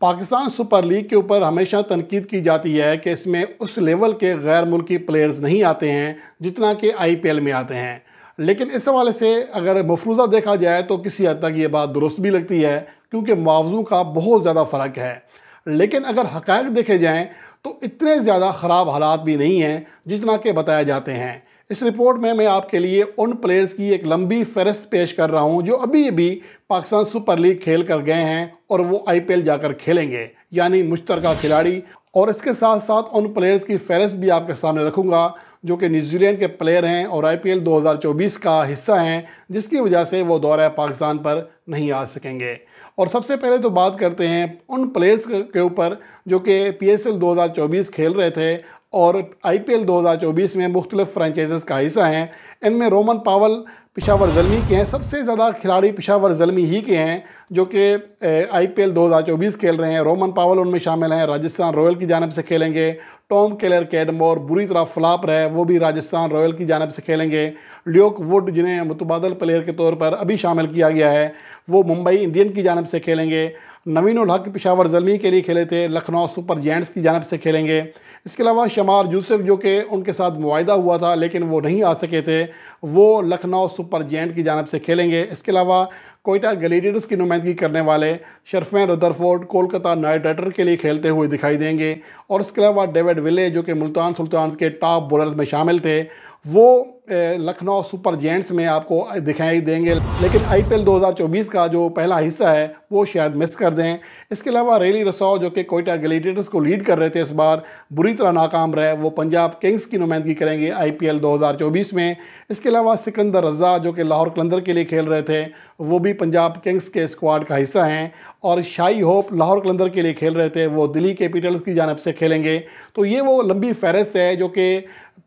Pakistan Super league के ऊपर हमेशा तनकीद की जाती है कि इसमें उस लेवल के गैर मुल्की प्लेयर्स नहीं आते हैं जितना कि आईपीएल में आते हैं लेकिन इस हवाले से अगर मफरूज़ा देखा जाए तो किसी हद तक ये बात दुरुस्त भी लगती है क्योंकि मुआवजों का बहुत ज़्यादा फ़र्क है लेकिन अगर हक़ देखे जाएँ तो इतने ज़्यादा ख़राब हालात भी नहीं हैं जितना के बताए जाते हैं इस रिपोर्ट में मैं आपके लिए उन प्लेयर्स की एक लंबी फहरस्त पेश कर रहा हूं जो अभी अभी पाकिस्तान सुपर लीग खेल कर गए हैं और वो आईपीएल जाकर खेलेंगे यानी मुश्तर खिलाड़ी और इसके साथ साथ उन प्लेयर्स की फहरस्त भी आपके सामने रखूँगा जो कि न्यूजीलैंड के प्लेयर हैं और आई 2024 का हिस्सा हैं जिसकी वजह से वो दौरा पाकिस्तान पर नहीं आ सकेंगे और सबसे पहले तो बात करते हैं उन प्लेयर्स के ऊपर जो कि पी एस एल 2024 खेल रहे थे और आई पी एल दो हज़ार चौबीस में मुख्तलिफ फ्रेंचाइजेस का हिस्सा हैं इनमें रोमन पावल पिशावर जलमी के हैं सबसे ज़्यादा खिलाड़ी पिशावर जलमी ही के हैं जो कि आई पी एल दो हज़ार चौबीस खेल रहे हैं रोमन पावल उनमें शामिल हैं राजस्थान रॉयल की जानब से खेलेंगे टॉम केलर कैडमोर बुरी तरह फ्लाप रहे वो भी राजस्थान रॉयल की जानब से खेलेंगे ल्योक वुड जिन्हें मुतबादल प्लेयर के तौर पर अभी शामिल किया गया है वो मुंबई इंडियन की जानब से खेलेंगे नवीन हक पिशावर जलमी के लिए खेले थे लखनऊ सुपर जैंट्स की जानब से खेलेंगे इसके अलावा शमार यूसुफ जो कि उनके साथ मुआदा हुआ था लेकिन वो नहीं आ सके थे वो लखनऊ सुपर जैंट की जानब से खेलेंगे इसके अलावा कोयटा ग्लेडियर्स की नुमाइंदगी करने वाले Sherfane Rutherford Kolkata Knight Rider के लिए खेलते हुए दिखाई देंगे और इसके अलावा डेविड विले जो कि मुल्तान सुल्तान के टॉप बॉलर्स में शामिल थे वो लखनऊ सुपर जेंट्स में आपको दिखाई देंगे लेकिन आईपीएल 2024 का जो पहला हिस्सा है वो शायद मिस कर दें इसके अलावा रेली रसाओ जो कि कोयटा ग्लेडिएटर्स को लीड कर रहे थे इस बार बुरी तरह नाकाम रहे वो पंजाब किंग्स की नुमाइंदगी करेंगे आईपीएल 2024 में इसके अलावा सिकंदर रजा जो कि लाहौर कलंदर के लिए खेल रहे थे वो भी पंजाब किंग्स के स्क्वाड का हिस्सा हैं और शाही होप लाहौर कलंदर के लिए खेल रहे थे वो दिल्ली कैपिटल्स की जानब से खेलेंगे तो ये वो लंबी फहरिस्त है जो कि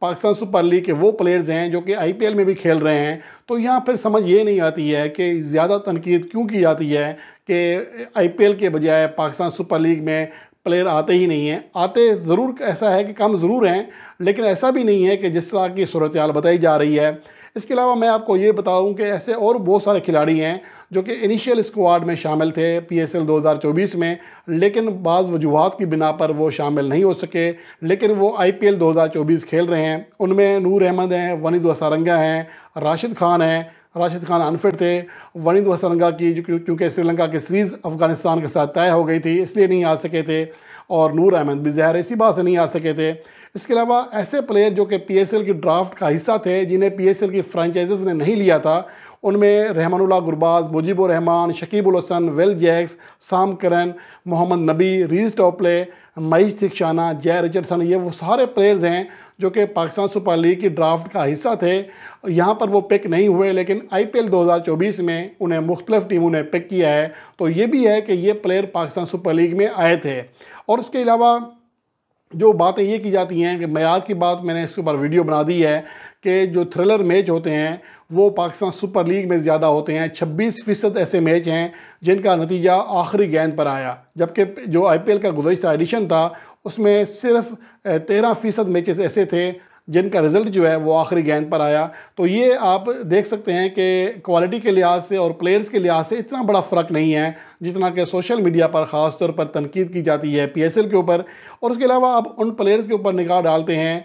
पाकिस्तान सुपर लीग के वो प्लेयर्स हैं जो कि आईपीएल में भी खेल रहे हैं तो यहाँ फिर समझ ये नहीं आती है कि ज़्यादा तनकीद क्यों की जाती है कि आईपीएल के बजाय पाकिस्तान सुपर लीग में प्लेयर आते ही नहीं हैं आते ज़रूर ऐसा है कि कम ज़रूर हैं लेकिन ऐसा भी नहीं है कि जिस तरह की सूरत बताई जा रही है इसके अलावा मैं आपको ये बताऊं कि ऐसे और बहुत सारे खिलाड़ी हैं जो कि इनिशियल स्क्वाड में शामिल थे पीएसएल 2024 में लेकिन बाज़ वजूहत की बिना पर वो शामिल नहीं हो सके लेकिन वो आईपीएल 2024 खेल रहे हैं उनमें नूर अहमद हैं वनी वसारंगा हैं राशिद खान हैं राशिद खान अनफिट थे वनीद वसरंगा की क्योंकि श्रीलंका की सीरीज़ अफ़गानिस्तान के साथ तय हो गई थी इसलिए नहीं आ सके थे और नूर अहमद भी ज़हर इसी बात से नहीं आ सके थे इसके अलावा ऐसे प्लेयर जो कि पी की ड्राफ्ट का हिस्सा थे जिन्हें पी की फ्रेंचाइज ने नहीं लिया था उनमें Rahmanullah Gurbaz Mujeeb Rahman Shakibul Hasan Will Jacks Sam Curran Mohammad नबी रीज टॉपले महेश थिक्शाना जय रिचर्डसन ये वो सारे प्लेयर्स हैं जो कि पाकिस्तान सुपर लीग की ड्राफ्ट का हिस्सा थे यहाँ पर वो पिक नहीं हुए लेकिन आईपीएल 2024 में उन्हें मुख्तलिफ टीमों ने पिक किया है तो ये भी है कि ये प्लेयर पाकिस्तान सुपर लीग में आए थे और उसके अलावा जो बातें ये की जाती हैं कि मैार की बात मैंने इसके ऊपर वीडियो बना दी है कि जो थ्रिलर मैच होते हैं वो पाकिस्तान सुपर लीग में ज़्यादा होते हैं 26 फ़ीसद ऐसे मैच हैं जिनका नतीजा आखिरी गेंद पर आया जबकि जो आई पी एल का गुजशत एडिशन था उसमें सिर्फ तेरह फ़ीसद मैचेस ऐसे थे जिनका रिज़ल्ट जो है वो आखिरी गेंद पर आया तो ये आप देख सकते हैं कि क्वालिटी के लिहाज से और प्लेयर्स के लिहाज से इतना बड़ा फ़र्क नहीं है जितना कि सोशल मीडिया पर ख़ास तौर पर तनकीद की जाती है पी के ऊपर और उसके अलावा आप उन प्लेयर्स के ऊपर निगाह डालते हैं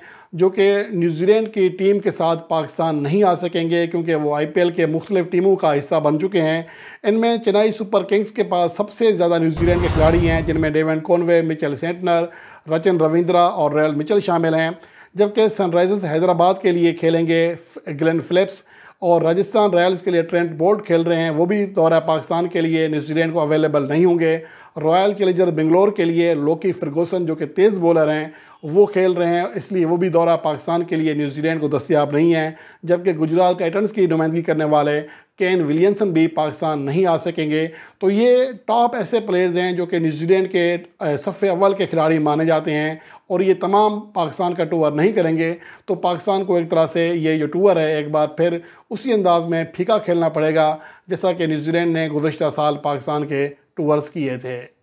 जो कि न्यूजीलैंड की टीम के साथ पाकिस्तान नहीं आ सकेंगे क्योंकि वो आई पी एल के मुख्तलिफ टीमों का हिस्सा बन चुके हैं इनमें चेन्नई सुपर किंग्स के पास सबसे ज़्यादा न्यूजीलैंड के खिलाड़ी हैं जिनमें Devon Conway Mitchell Santner Rachin Ravindra और रेल मिचल शामिल हैं जबकि सनराइजर्स हैदराबाद के लिए खेलेंगे ग्लेन फिलिप्स और राजस्थान रॉयल्स के लिए ट्रेंट बोल्ट खेल रहे हैं वो भी दौरा तो पाकिस्तान के लिए न्यूजीलैंड को अवेलेबल नहीं होंगे रॉयल चैलेंजर बेंगलोर के लिए लोकी फर्गोसन जो कि तेज़ बॉलर हैं वो खेल रहे हैं इसलिए वो भी दौरा तो पाकिस्तान के लिए न्यूजीलैंड को दस्तियाब नहीं है जबकि गुजरात टाइटन्स की नुमाइंदगी करने वाले केन विलियमसन भी पाकिस्तान नहीं आ सकेंगे तो ये टॉप ऐसे प्लेयर्स हैं जो कि न्यूजीलैंड के, के सफ़े अव्वल के खिलाड़ी माने जाते हैं और ये तमाम पाकिस्तान का टूर नहीं करेंगे तो पाकिस्तान को एक तरह से ये जो टूर है एक बार फिर उसी अंदाज में फीका खेलना पड़ेगा जैसा कि न्यूजीलैंड ने गुजशत साल पाकिस्तान के टूर्स किए थे